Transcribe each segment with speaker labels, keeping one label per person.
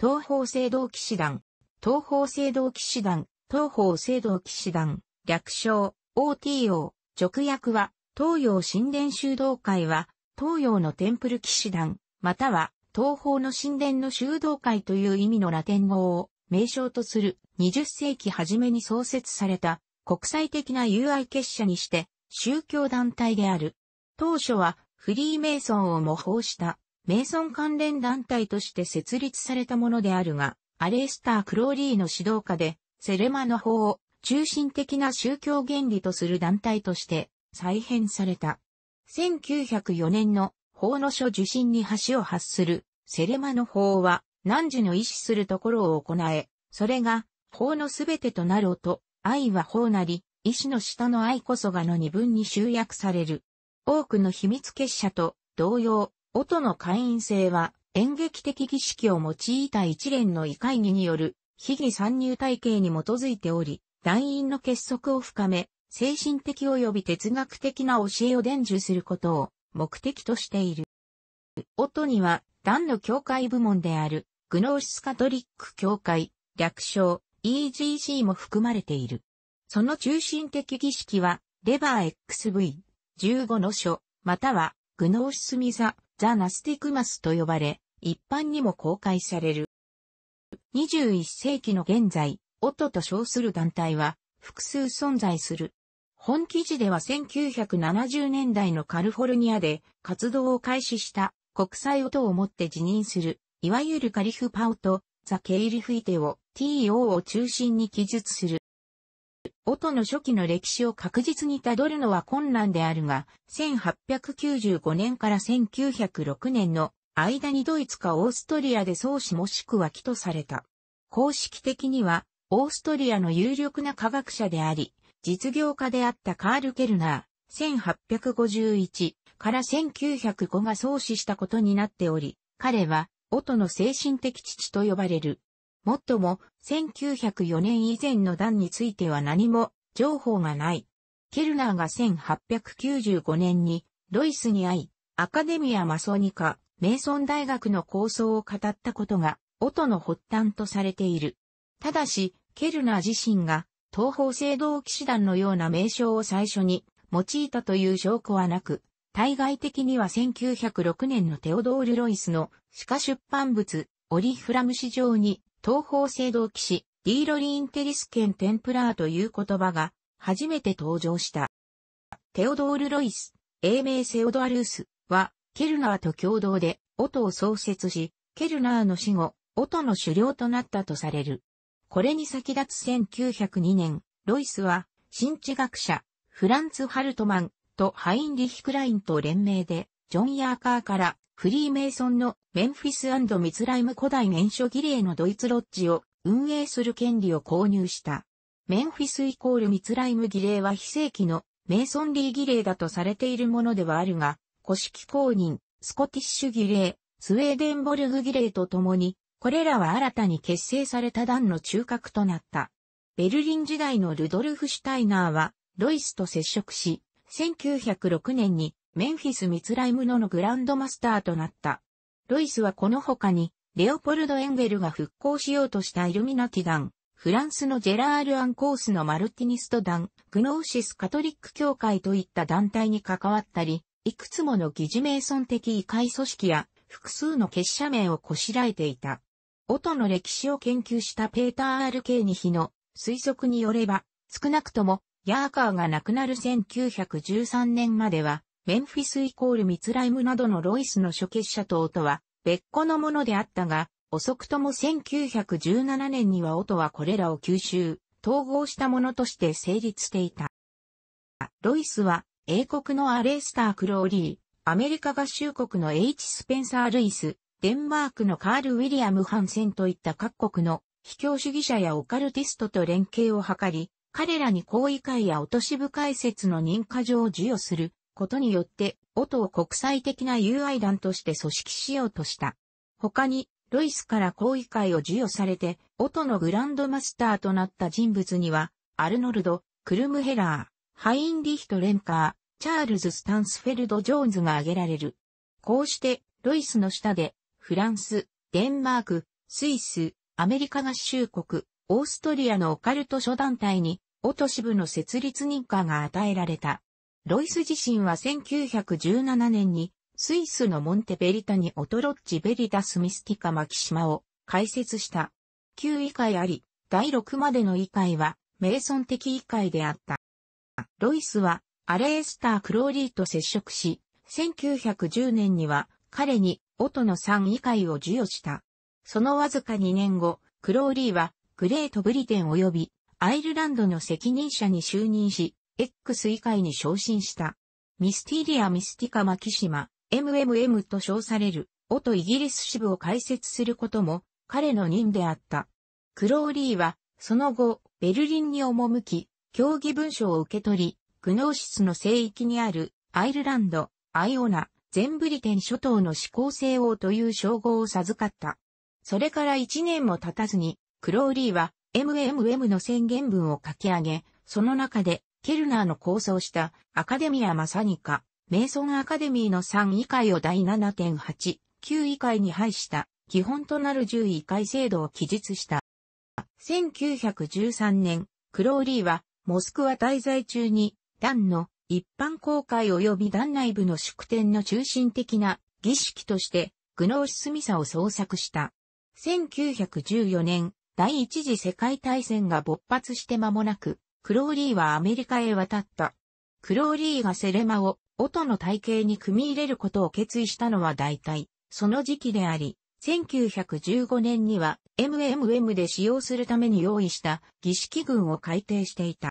Speaker 1: 東方聖堂騎士団、東方聖堂騎士団、東方聖堂騎士団、略称、OTO、直訳は、東洋神殿修道会は、東洋のテンプル騎士団、または、東方の神殿の修道会という意味のラテン語を名称とする20世紀初めに創設された国際的な友愛結社にして宗教団体である。当初はフリーメイソンを模倣したメイソン関連団体として設立されたものであるが、アレスター・クローリーの指導下で、セレマの法を中心的な宗教原理とする団体として再編された。1904年の法の書受信に橋を発するセレマの法は、汝の意思するところを行え、それが法のすべてとなろうと、愛は法なり、意思の下の愛こそがの二分に集約される。多くの秘密結社と同様、音の会員制は演劇的儀式を用いた一連の異会議による非義参入体系に基づいており、団員の結束を深め、精神的及び哲学的な教えを伝授することを目的としている。音には、団の教会部門である、グノーシスカトリック教会、略称、EGC も含まれている。その中心的儀式は、レバー XV、15の書、または、グノーシスミザ、ザ・ナスティクマスと呼ばれ、一般にも公開される。21世紀の現在、オトと称する団体は複数存在する。本記事では1970年代のカルフォルニアで活動を開始した国際音をもって辞任する、いわゆるカリフパオとザ・ケイリフイテを TO を中心に記述する。音の初期の歴史を確実にたどるのは困難であるが、1895年から1906年の間にドイツかオーストリアで創始もしくは起とされた。公式的には、オーストリアの有力な科学者であり、実業家であったカール・ケルナー、1851から1905が創始したことになっており、彼は、音の精神的父と呼ばれる。もっとも、1904年以前の段については何も情報がない。ケルナーが1895年にロイスに会い、アカデミア・マソニカ、メイソン大学の構想を語ったことが、音の発端とされている。ただし、ケルナー自身が、東方聖堂騎士団のような名称を最初に用いたという証拠はなく、対外的には1906年のテオドール・ロイスの歯科出版物、オリフラム市場に東方制銅騎士、ディーロリインテリスケン・テンプラーという言葉が初めて登場した。テオドール・ロイス、英名セオドアルースは、ケルナーと共同で、オトを創設し、ケルナーの死後、オトの首領となったとされる。これに先立つ1902年、ロイスは、新知学者、フランツ・ハルトマンとハインリヒ・クラインと連名で、ジョン・ヤーカーからフリーメイソンのメンフィスミツライム古代年初儀礼のドイツロッジを運営する権利を購入した。メンフィスイコールミツライム儀礼は非正規のメイソンリー儀礼だとされているものではあるが、古式公認、スコティッシュ儀礼、スウェーデンボルグ儀礼とともに、これらは新たに結成された団の中核となった。ベルリン時代のルドルフ・シュタイナーは、ロイスと接触し、1906年にメンフィス・ミツライムノのグランドマスターとなった。ロイスはこの他に、レオポルド・エンゲルが復興しようとしたイルミナティ団、フランスのジェラール・アンコースのマルティニスト団、グノーシス・カトリック協会といった団体に関わったり、いくつもの疑似名村的異界組織や、複数の結社名をこしらえていた。音の歴史を研究したペーター・ R・ K・ ニヒの推測によれば、少なくとも、ヤーカーが亡くなる1913年までは、メンフィスイコールミツライムなどのロイスの初結者と音は別個のものであったが、遅くとも1917年には音はこれらを吸収、統合したものとして成立していた。ロイスは英国のアレスター・クローリー、アメリカ合衆国の H・ スペンサー・ルイス、デンマークのカール・ウィリアム・ハンセンといった各国の卑怯主義者やオカルティストと連携を図り、彼らに好意会や落とし深い説の認可状を授与することによって、音を国際的な友愛団として組織しようとした。他に、ロイスから抗議会を授与されて、音のグランドマスターとなった人物には、アルノルド、クルムヘラー、ハインリヒト・レンカー、チャールズ・スタンスフェルド・ジョーンズが挙げられる。こうして、ロイスの下で、フランス、デンマーク、スイス、アメリカ合衆国、オーストリアのオカルト諸団体に、オト支部の設立認可が与えられた。ロイス自身は1917年にスイスのモンテベリタにオトロッチベリダスミスティカマキシマを開設した。旧位会あり、第6までの位会は、メソン的位会であった。ロイスは、アレースター・クローリーと接触し、1910年には、彼に、オトの3位会を授与した。そのわずか2年後、クローリーは、グレート・ブリテン及び、アイルランドの責任者に就任し、X 以外に昇進した。ミスティリア・ミスティカ・マキシマ、MMM と称される、オトイギリス支部を開設することも、彼の任であった。クローリーは、その後、ベルリンに赴き、競技文書を受け取り、グノーシスの聖域にある、アイルランド、アイオナ、全ブリテン諸島の始皇帝王という称号を授かった。それから一年も経たずに、クローリーは MMM の宣言文を書き上げ、その中でケルナーの構想したアカデミアマサニカ、メイソンアカデミーの3位会を第7.8、9位会に配した基本となる10位会制度を記述した。1913年、クローリーはモスクワ滞在中に、団の一般公開及び団内部の祝典の中心的な儀式として、グノーシスミサを創作した。1914年、第一次世界大戦が勃発して間もなく、クローリーはアメリカへ渡った。クローリーがセレマを音の体系に組み入れることを決意したのは大体、その時期であり、1915年には MMM で使用するために用意した儀式群を改定していた。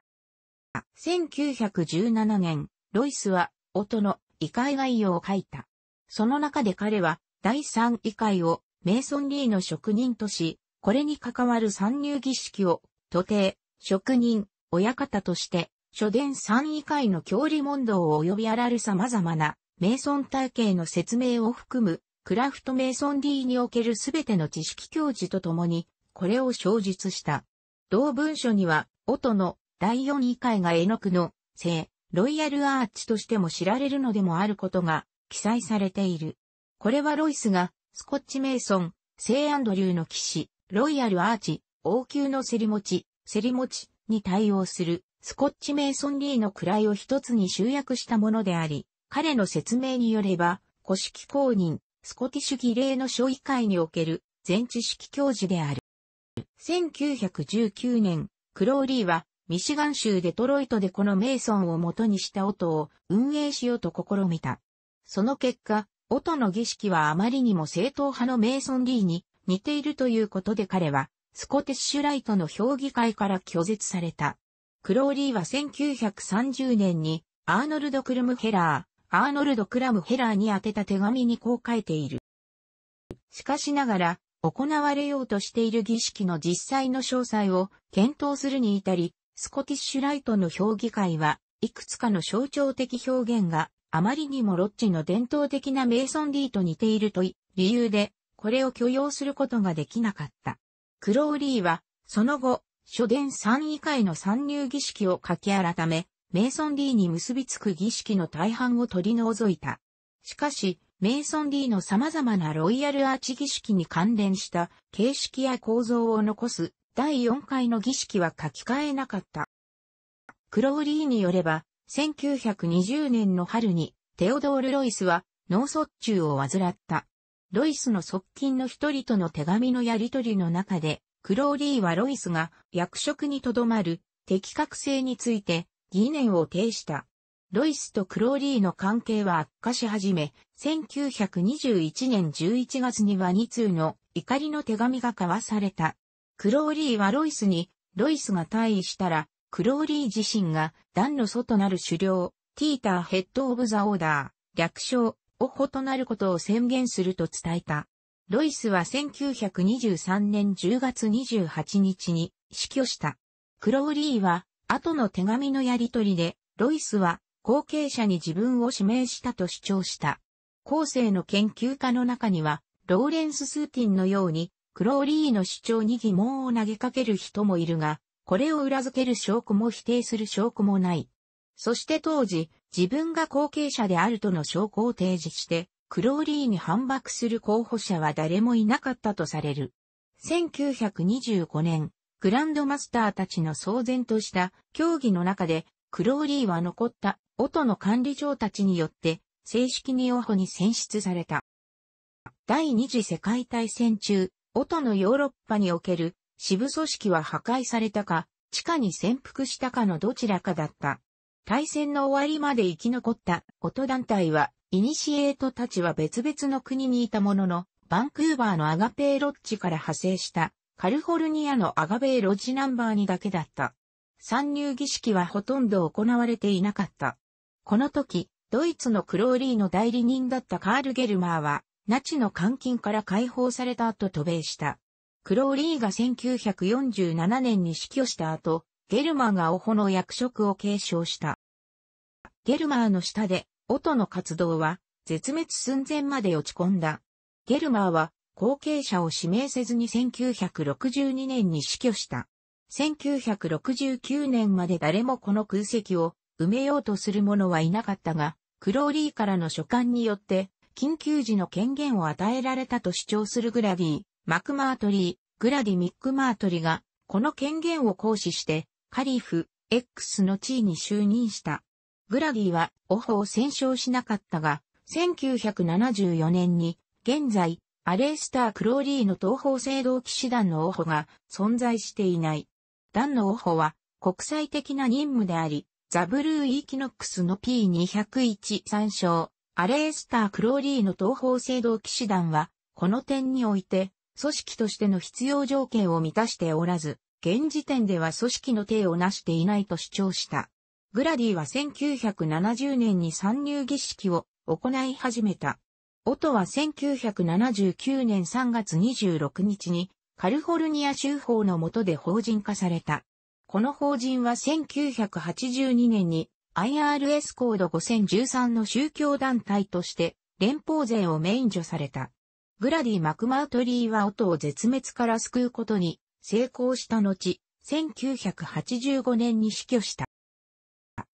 Speaker 1: 1917年、ロイスは音の異界概要を書いた。その中で彼は第三異界をメイソン・リーの職人とし、これに関わる参入儀式を、徒弟、職人、親方として、初伝三位会の教理問答を及びあらる様々な、メイソン体系の説明を含む、クラフトメイソン D におけるすべての知識教授とともに、これを小述した。同文書には、音の第四位会が絵の具の聖、ロイヤルアーチとしても知られるのでもあることが記載されている。これはロイスが、スコッチメイソン、聖アンドリューの騎士、ロイヤルアーチ、王宮のセリモチ、セリモち、に対応するスコッチ・メイソン・リーの位を一つに集約したものであり、彼の説明によれば、古式公認、スコティッシュ儀礼の書議会における全知識教授である。1919年、クローリーは、ミシガン州デトロイトでこのメイソンを元にした音を運営しようと試みた。その結果、音の儀式はあまりにも正統派のメイソン・リーに似ているということで彼はスコティッシュライトの評議会から拒絶された。クローリーは1930年にアーノルド・クルムヘラー、アーノルド・クラムヘラーに宛てた手紙にこう書いている。しかしながら、行われようとしている儀式の実際の詳細を検討するに至り、スコティッシュライトの評議会はいくつかの象徴的表現があまりにもロッチの伝統的なメイソンディーと似ているとい理由でこれを許容することができなかった。クローリーは、その後、初伝3位会の参入儀式を書き改め、メイソン D に結びつく儀式の大半を取り除いた。しかし、メイソン D の様々なロイヤルアーチ儀式に関連した形式や構造を残す第4回の儀式は書き換えなかった。クローリーによれば、1920年の春にテオドール・ロイスは脳卒中を患った。ロイスの側近の一人との手紙のやりとりの中で、クローリーはロイスが役職にとどまる適格性について疑念を呈した。ロイスとクローリーの関係は悪化し始め、1921年11月には2通の怒りの手紙が交わされた。クローリーはロイスに、ロイスが退位したら、クローリー自身が、団の外なる狩猟、ティーターヘッドオブザオーダー、略称、を異なることを宣言すると伝えた。ロイスは1923年10月28日に死去した。クローリーは、後の手紙のやりとりで、ロイスは後継者に自分を指名したと主張した。後世の研究家の中には、ローレンス・スーティンのように、クローリーの主張に疑問を投げかける人もいるが、これを裏付ける証拠も否定する証拠もない。そして当時、自分が後継者であるとの証拠を提示して、クローリーに反駁する候補者は誰もいなかったとされる。1925年、グランドマスターたちの騒然とした競技の中で、クローリーは残った音の管理長たちによって正式にオホに選出された。第二次世界大戦中、音のヨーロッパにおける支部組織は破壊されたか、地下に潜伏したかのどちらかだった。大戦の終わりまで生き残った音団体は、イニシエートたちは別々の国にいたものの、バンクーバーのアガペーロッジから派生したカルフォルニアのアガベーロッジナンバーにだけだった。参入儀式はほとんど行われていなかった。この時、ドイツのクローリーの代理人だったカール・ゲルマーは、ナチの監禁から解放された後渡米した。クローリーが1947年に死去した後、ゲルマーがオホの役職を継承した。ゲルマーの下で、オトの活動は、絶滅寸前まで落ち込んだ。ゲルマーは、後継者を指名せずに1962年に死去した。1969年まで誰もこの空席を埋めようとする者はいなかったが、クローリーからの書簡によって、緊急時の権限を与えられたと主張するグラディ、マクマートリー、グラディ・ミックマートリが、この権限を行使して、カリフ、X の地位に就任した。グラディは、オホを戦勝しなかったが、1974年に、現在、アレースター・クローリーの東方制堂騎士団のオホが存在していない。団のオホは、国際的な任務であり、ザブルー・イーキノックスの P201 参照、アレースター・クローリーの東方制堂騎士団は、この点において、組織としての必要条件を満たしておらず、現時点では組織の体を成していないと主張した。グラディは1970年に参入儀式を行い始めた。音は1979年3月26日にカルフォルニア州法の下で法人化された。この法人は1982年に IRS コード5013の宗教団体として連邦税を免除された。グラディ・マクマウトリーは音を絶滅から救うことに成功した後、1985年に死去した。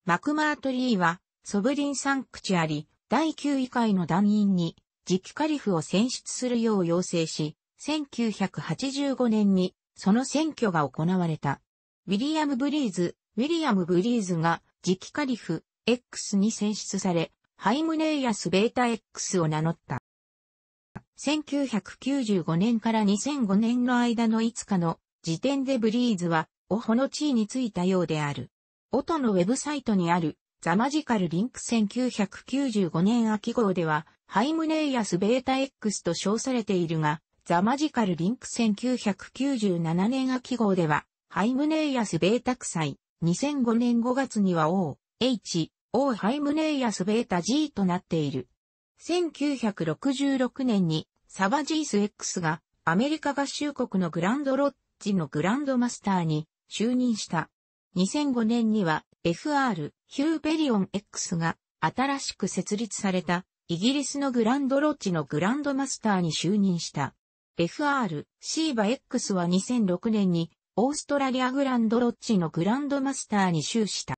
Speaker 1: マクマートリーは、ソブリン・サンクチュアリ、第9位会の団員に、磁気カリフを選出するよう要請し、1985年に、その選挙が行われた。ウィリアム・ブリーズ、ウィリアム・ブリーズが、磁気カリフ、X に選出され、ハイムネイアス・ベータ X を名乗った。1995年から2005年の間のいつかの時点でブリーズは、オホの地位についたようである。音のウェブサイトにある、ザマジカルリンク1995年秋号では、ハイムネイアスベータ X と称されているが、ザマジカルリンク1997年秋号では、ハイムネイアスベータクサイ、2005年5月には O、H、O ハイムネイアスベータ G となっている。1966年にサバジース X がアメリカ合衆国のグランドロッジのグランドマスターに就任した。2005年には FR ヒューベリオン X が新しく設立されたイギリスのグランドロッジのグランドマスターに就任した。FR シーバ X は2006年にオーストラリアグランドロッジのグランドマスターに就した。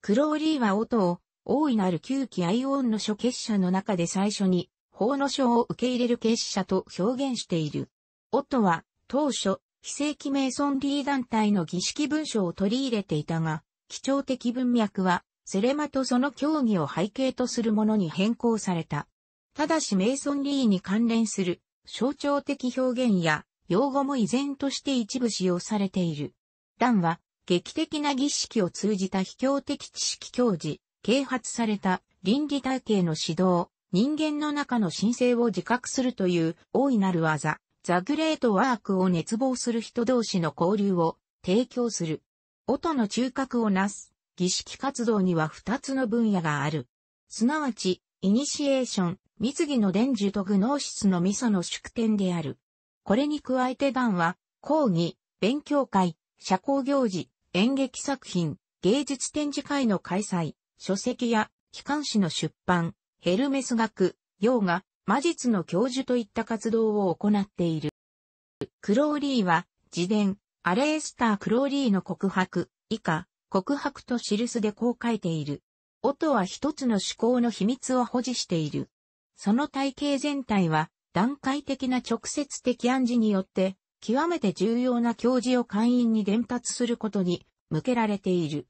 Speaker 1: クローリーは音を大いなる旧期アイオンの書結社の中で最初に、法の書を受け入れる結社と表現している。音は、当初、非正規メイソンリー団体の儀式文書を取り入れていたが、基調的文脈は、セレマとその教義を背景とするものに変更された。ただしメイソンリーに関連する象徴的表現や用語も依然として一部使用されている。ランは劇的な儀式を通じた秘怯的知識教示、啓発された倫理体系の指導、人間の中の神聖を自覚するという大いなる技、ザグレートワークを熱望する人同士の交流を提供する。音の中核をなす儀式活動には二つの分野がある。すなわち、イニシエーション、密儀の伝授とグノーシスの味噌の祝典である。これに加えて団は、講義、勉強会、社交行事、演劇作品、芸術展示会の開催、書籍や機関誌の出版、ヘルメス学、洋画、魔術の教授といった活動を行っている。クローリーは、自伝、アレエスター・クローリーの告白、以下、告白と記すでこう書いている。音は一つの思考の秘密を保持している。その体系全体は、段階的な直接的暗示によって、極めて重要な教示を会員に伝達することに向けられている。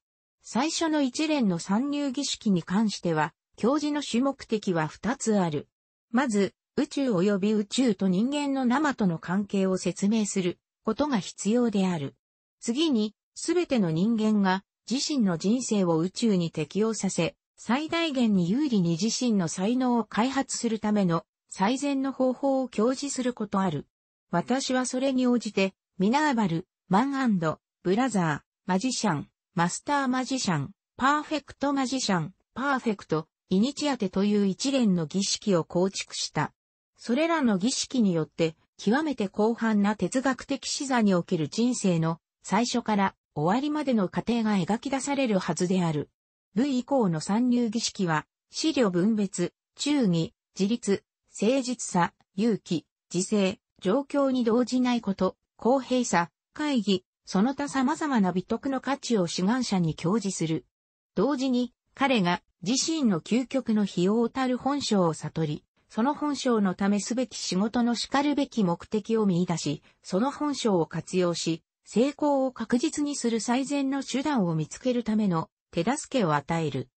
Speaker 1: 最初の一連の参入儀式に関しては、教授の主目的は二つある。まず、宇宙及び宇宙と人間の生との関係を説明することが必要である。次に、すべての人間が自身の人生を宇宙に適応させ、最大限に有利に自身の才能を開発するための最善の方法を教示することある。私はそれに応じて、ミナーバル、マンブラザー、マジシャン、マスターマジシャン、パーフェクトマジシャン、パーフェクト、イニチアテという一連の儀式を構築した。それらの儀式によって、極めて広範な哲学的視座における人生の最初から終わりまでの過程が描き出されるはずである。V 以降の参入儀式は、資料分別、忠義、自立、誠実さ、勇気、自制、状況に動じないこと、公平さ、会議、その他様々な美徳の価値を志願者に享示する。同時に、彼が自身の究極の費用たる本性を悟り、その本性のためすべき仕事の叱るべき目的を見出し、その本性を活用し、成功を確実にする最善の手段を見つけるための手助けを与える。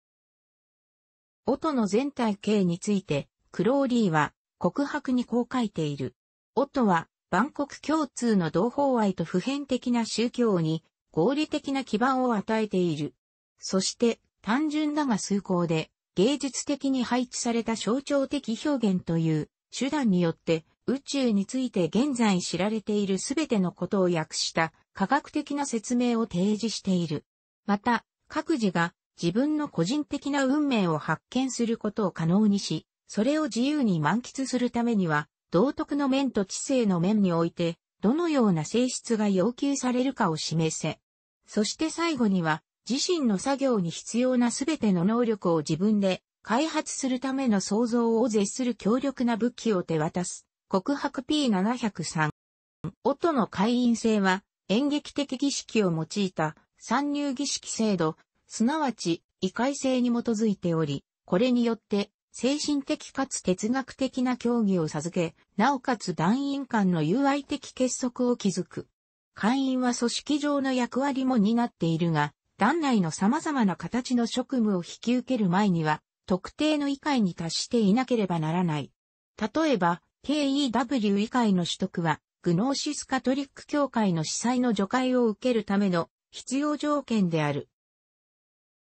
Speaker 1: 音の全体形について、クローリーは告白にこう書いている。音は万国共通の同胞愛と普遍的な宗教に合理的な基盤を与えている。そして単純だが崇高で芸術的に配置された象徴的表現という手段によって宇宙について現在知られているすべてのことを訳した科学的な説明を提示している。また、各自が自分の個人的な運命を発見することを可能にし、それを自由に満喫するためには、道徳の面と知性の面において、どのような性質が要求されるかを示せ。そして最後には、自身の作業に必要なすべての能力を自分で開発するための創造を絶する強力な武器を手渡す。告白 P703。音の会員制は演劇的儀式を用いた参入儀式制度、すなわち異界制に基づいており、これによって精神的かつ哲学的な協議を授け、なおかつ団員間の友愛的結束を築く。会員は組織上の役割も担っているが、団内の様々な形の職務を引き受ける前には、特定の議会に達していなければならない。例えば、KEW 議会の取得は、グノーシスカトリック教会の司祭の除会を受けるための必要条件である。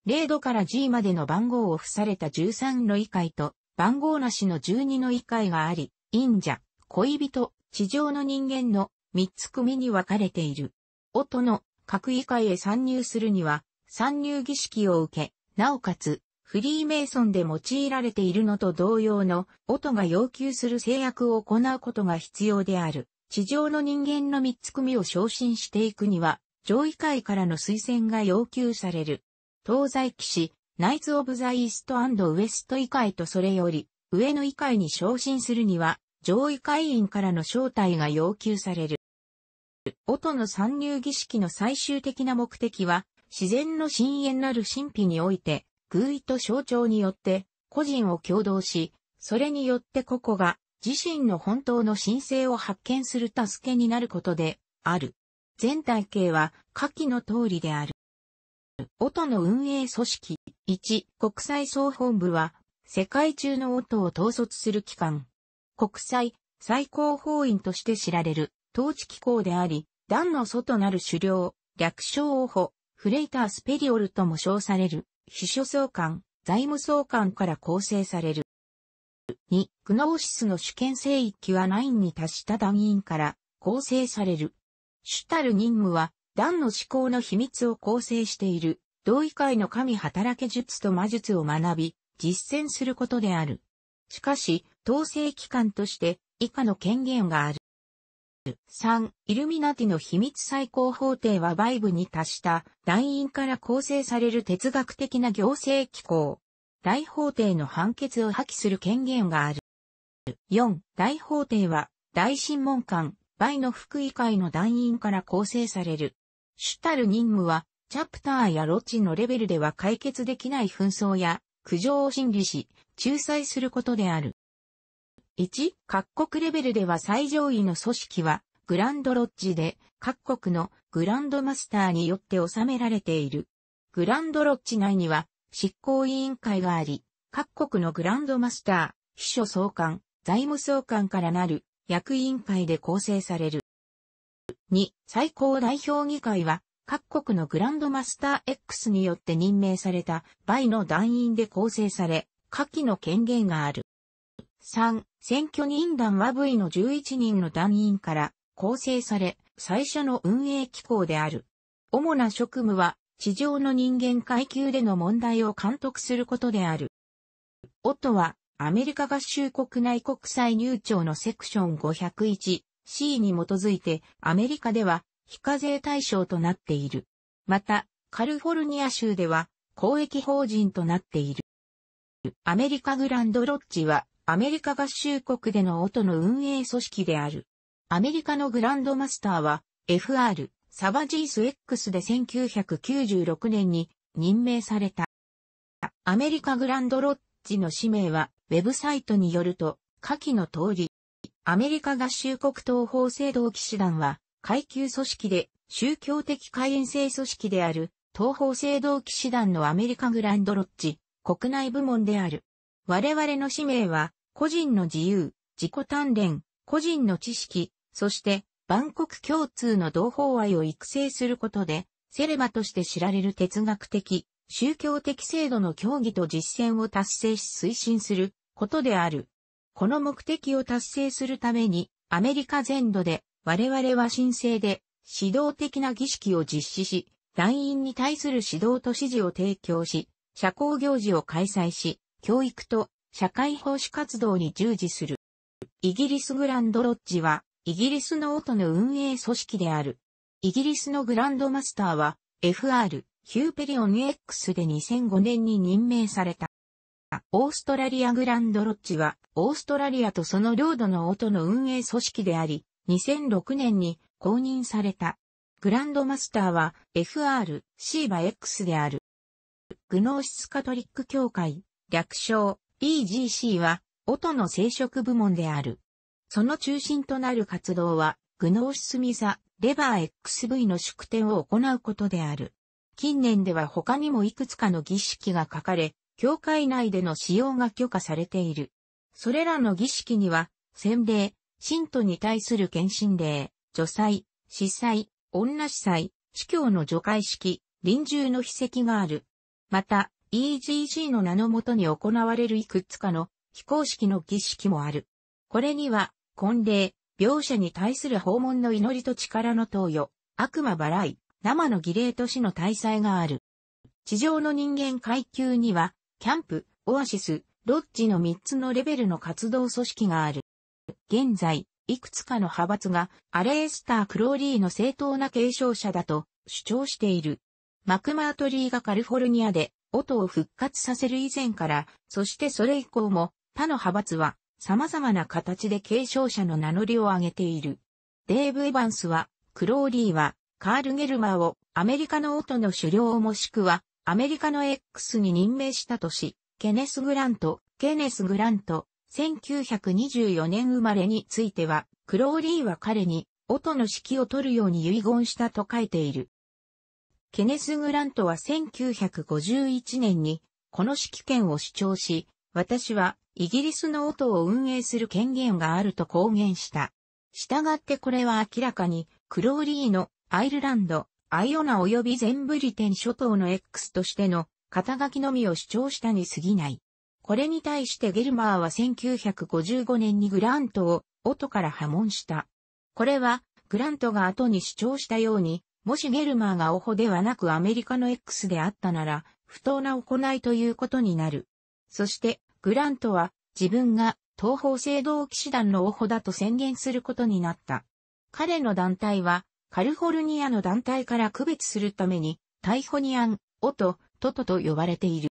Speaker 1: 0度から G までの番号を付された13の異界と、番号なしの12の異界があり、陰者、恋人、地上の人間の3つ組に分かれている。音の各異界へ参入するには、参入儀式を受け、なおかつ、フリーメイソンで用いられているのと同様の、音が要求する制約を行うことが必要である。地上の人間の3つ組を昇進していくには、上位界からの推薦が要求される。東西騎士、ナイツ・オブ・ザ・イースト・アンド・ウエスト議会とそれより、上の議会に昇進するには、上位会員からの招待が要求される。音の参入儀式の最終的な目的は、自然の深淵なる神秘において、偶意と象徴によって、個人を共同し、それによって個々が、自身の本当の神聖を発見する助けになることで、ある。全体系は、下記の通りである。音の運営組織。1、国際総本部は、世界中の音を統率する機関。国際、最高法院として知られる、統治機構であり、団の外なる狩猟、略称を補、フレイタースペリオルとも称される、秘書総監、財務総監から構成される。2、グノーシスの主権聖域は9に達した団員から構成される。主たる任務は、ダの思考の秘密を構成している、同意界の神働け術と魔術を学び、実践することである。しかし、統制機関として以下の権限がある。3、イルミナティの秘密最高法廷はバイブに達した団員から構成される哲学的な行政機構。大法廷の判決を破棄する権限がある。4、大法廷は大審問官、バイの福井会の団員から構成される。主たる任務は、チャプターやロッジのレベルでは解決できない紛争や苦情を審理し、仲裁することである。1、各国レベルでは最上位の組織は、グランドロッジで、各国のグランドマスターによって収められている。グランドロッジ内には、執行委員会があり、各国のグランドマスター、秘書総監、財務総監からなる役員会で構成される。2、最高代表議会は、各国のグランドマスター X によって任命された倍の団員で構成され、下記の権限がある。3、選挙人団は V の11人の団員から構成され、最初の運営機構である。主な職務は、地上の人間階級での問題を監督することである。オットは、アメリカ合衆国内国際入庁のセクション501、C に基づいてアメリカでは非課税対象となっている。また、カルフォルニア州では公益法人となっている。アメリカグランドロッジはアメリカ合衆国での音の運営組織である。アメリカのグランドマスターは FR サバジース X で1996年に任命された。アメリカグランドロッジの氏名はウェブサイトによると下記の通りアメリカ合衆国東方制度騎士団は、階級組織で、宗教的会員制組織である、東方制度騎士団のアメリカグランドロッジ、国内部門である。我々の使命は、個人の自由、自己鍛錬、個人の知識、そして、万国共通の同胞愛を育成することで、セレバとして知られる哲学的、宗教的制度の協議と実践を達成し推進することである。この目的を達成するために、アメリカ全土で、我々は神聖で、指導的な儀式を実施し、団員に対する指導と指示を提供し、社交行事を開催し、教育と社会奉仕活動に従事する。イギリスグランドロッジは、イギリスの音の運営組織である。イギリスのグランドマスターは、FR、ヒューペリオン X で2005年に任命された。オーストラリアグランドロッジは、オーストラリアとその領土の音の運営組織であり、2006年に公認された。グランドマスターは FR、シーバ X である。グノーシスカトリック教会、略称 EGC は、音の聖職部門である。その中心となる活動は、グノーシスミザ、レバー XV の祝典を行うことである。近年では他にもいくつかの儀式が書かれ、教会内での使用が許可されている。それらの儀式には、洗礼、信徒に対する献身礼、除祭、司祭、女司祭、司教の除会式、臨終の筆跡がある。また、EGG の名のもとに行われるいくつかの非公式の儀式もある。これには、婚礼、描写に対する訪問の祈りと力の投与、悪魔払い、生の儀礼と死の大祭がある。地上の人間階級には、キャンプ、オアシス、ロッジの3つのレベルの活動組織がある。現在、いくつかの派閥がアレエスター・クローリーの正当な継承者だと主張している。マクマートリーがカリフォルニアで、音を復活させる以前から、そしてそれ以降も、他の派閥は、様々な形で継承者の名乗りを上げている。デーブ・エヴァンスは、クローリーは、カール・ゲルマーをアメリカの音の首領もしくはアメリカの X に任命したとし、ケネス・グラント、ケネス・グラント、1924年生まれについては、クローリーは彼に、音の指揮を取るように遺言したと書いている。ケネス・グラントは1951年に、この指揮権を主張し、私はイギリスの音を運営する権限があると公言した。したがってこれは明らかに、クローリーのアイルランド、アイオナ及び全ブリテン諸島の X としての肩書きのみを主張したに過ぎない。これに対してゲルマーは1955年にグラントを音から破門した。これはグラントが後に主張したように、もしゲルマーがオホではなくアメリカの X であったなら、不当な行いということになる。そして、グラントは自分が東方制堂騎士団のオホだと宣言することになった。彼の団体はカルフォルニアの団体から区別するために、タイホニアン、オト、トトと呼ばれている。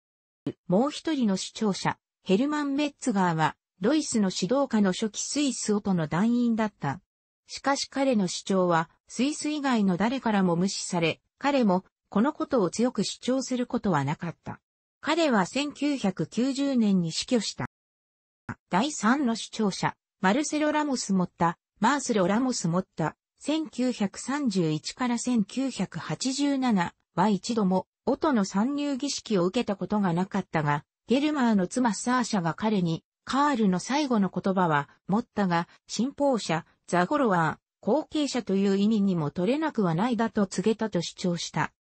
Speaker 1: もう一人の主張者、ヘルマン・メッツガーは、ロイスの指導下の初期スイスオトの団員だった。しかし彼の主張は、スイス以外の誰からも無視され、彼も、このことを強く主張することはなかった。彼は1990年に死去した。第3の主張者、マルセロ・ラモス・モッタ、マースロ・ラモス・モッタ、1931から1987は一度も、音の参入儀式を受けたことがなかったが、ゲルマーの妻サーシャが彼に、カールの最後の言葉は、持ったが、信奉者、ザゴロワー、後継者という意味にも取れなくはないだと告げたと主張した。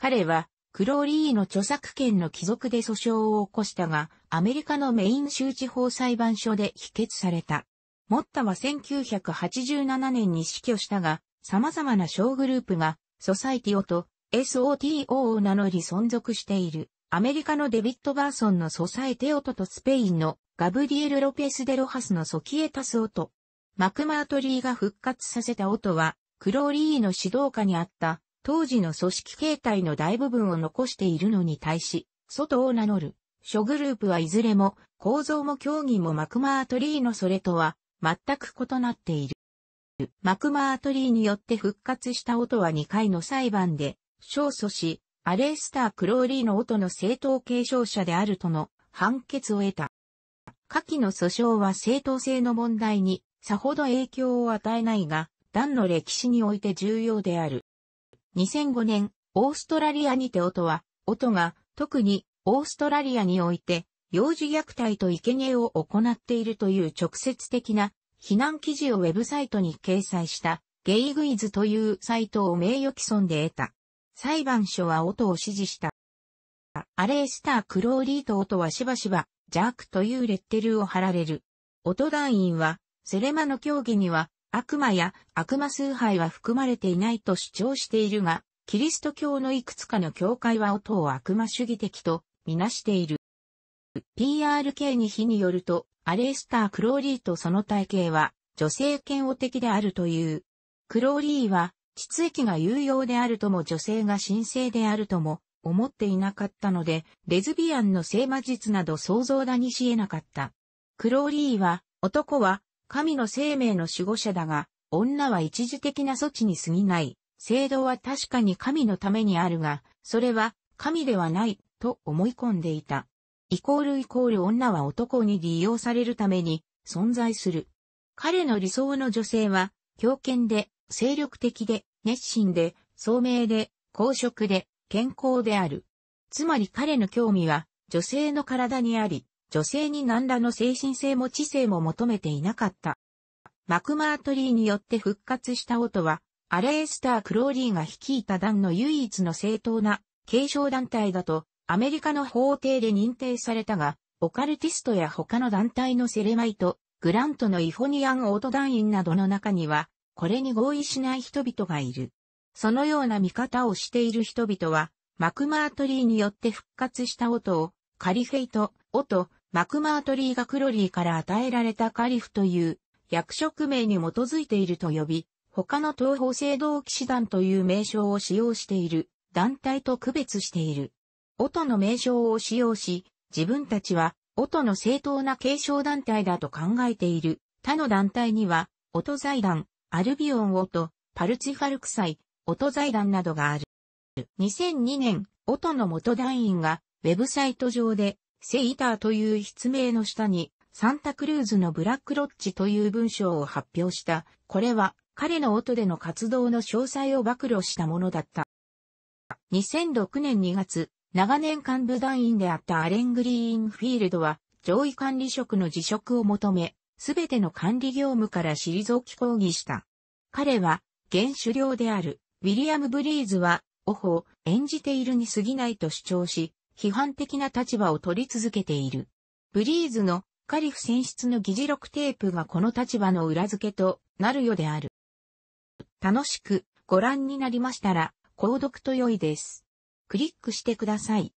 Speaker 1: 彼は、クローリーの著作権の帰属で訴訟を起こしたが、アメリカのメイン州地方裁判所で否決された。モッタは1987年に死去したが、様々な小グループが、ソサイティオと SOTO を名乗り存続している。アメリカのデビッド・バーソンのソサエテオトとスペインのガブリエル・ロペス・デロハスのソキエタス・オト。マクマートリーが復活させたオトは、クローリーの指導下にあった当時の組織形態の大部分を残しているのに対し、ソトを名乗る。諸グループはいずれも構造も競技もマクマートリーのそれとは全く異なっている。マクマートリーによって復活した音は2回の裁判で、勝訴し、アレースター・クローリーの音の正当継承者であるとの判決を得た。下記の訴訟は正当性の問題にさほど影響を与えないが、段の歴史において重要である。2005年、オーストラリアにて音は、音が特にオーストラリアにおいて幼児虐待と生贄を行っているという直接的な避難記事をウェブサイトに掲載したゲイグイズというサイトを名誉毀損で得た。裁判所は音を支持した。アレースター・クローリーと音はしばしば邪悪というレッテルを貼られる。音団員はセレマの競技には悪魔や悪魔崇拝は含まれていないと主張しているが、キリスト教のいくつかの教会は音を悪魔主義的とみなしている。PRK に比によると、アレスター・クローリーとその体型は、女性嫌悪的であるという。クローリーは、膣液が有用であるとも女性が神聖であるとも思っていなかったので、レズビアンの性魔術など想像だにし得なかった。クローリーは、男は神の生命の守護者だが、女は一時的な措置に過ぎない。制度は確かに神のためにあるが、それは神ではないと思い込んでいた。イコールイコール女は男に利用されるために存在する。彼の理想の女性は、強権で、精力的で、熱心で、聡明で、公職で、健康である。つまり彼の興味は、女性の体にあり、女性に何らの精神性も知性も求めていなかった。マクマートリーによって復活した音は、アレエスター・クローリーが率いた団の唯一の正当な継承団体だとアメリカの法廷で認定されたが、オカルティストや他の団体のセレマイト、グラントのイフォニアン・オート団員などの中には、これに合意しない人々がいる。そのような見方をしている人々は、マクマートリーによって復活した音を、カリフェイト、音、マクマートリーがクロリーから与えられたカリフという役職名に基づいていると呼び、他の東方制度騎士団という名称を使用している団体と区別している。音の名称を使用し、自分たちは音の正当な継承団体だと考えている。他の団体には、音財団、アルビオン音、パルチファルクサイ、音財団などがある。2002年、音の元団員が、ウェブサイト上で、セイターという筆名の下に、サンタクルーズのブラックロッチという文章を発表した。これは、彼の音での活動の詳細を暴露したものだった。2006年2月、長年幹部団員であったアレン・グリーンフィールドは、上位管理職の辞職を求め、すべての管理業務から退き抗議した。彼は、原首領である、ウィリアム・ブリーズは、オホを演じているに過ぎないと主張し、批判的な立場を取り続けている。ブリーズのカリフ選出の議事録テープがこの立場の裏付けとなるようである。楽しくご覧になりましたら、購読と良いです。クリックしてください。